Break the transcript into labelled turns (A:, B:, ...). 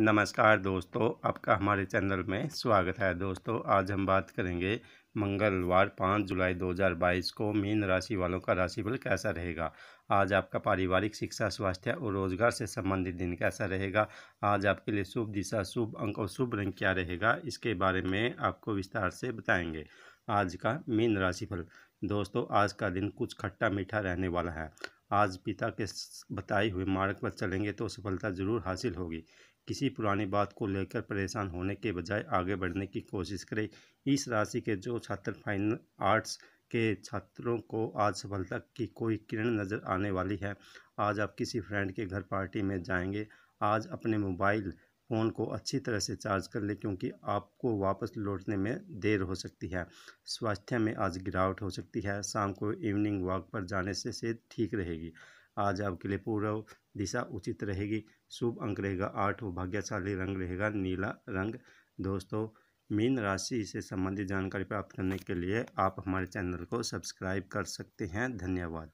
A: नमस्कार दोस्तों आपका हमारे चैनल में स्वागत है दोस्तों आज हम बात करेंगे मंगलवार पाँच जुलाई 2022 को मीन राशि वालों का राशिफल कैसा रहेगा आज आपका पारिवारिक शिक्षा स्वास्थ्य और रोजगार से संबंधित दिन कैसा रहेगा आज आपके लिए शुभ दिशा शुभ अंक और शुभ रंग क्या रहेगा इसके बारे में आपको विस्तार से बताएंगे आज का मीन राशिफल दोस्तों आज का दिन कुछ खट्टा मीठा रहने वाला है आज पिता के बताए हुए मार्ग पर चलेंगे तो सफलता जरूर हासिल होगी किसी पुरानी बात को लेकर परेशान होने के बजाय आगे बढ़ने की कोशिश करें इस राशि के जो छात्र फाइन आर्ट्स के छात्रों को आज सफलता की कोई किरण नज़र आने वाली है आज आप किसी फ्रेंड के घर पार्टी में जाएंगे आज अपने मोबाइल फ़ोन को अच्छी तरह से चार्ज कर लें क्योंकि आपको वापस लौटने में देर हो सकती है स्वास्थ्य में आज गिरावट हो सकती है शाम को इवनिंग वॉक पर जाने से सेहत ठीक रहेगी आज आपके लिए पूर्व दिशा उचित रहेगी शुभ अंक रहेगा आठ और भाग्यशाली रंग रहेगा नीला रंग दोस्तों मीन राशि से संबंधित जानकारी प्राप्त करने के लिए आप हमारे चैनल को सब्सक्राइब कर सकते हैं धन्यवाद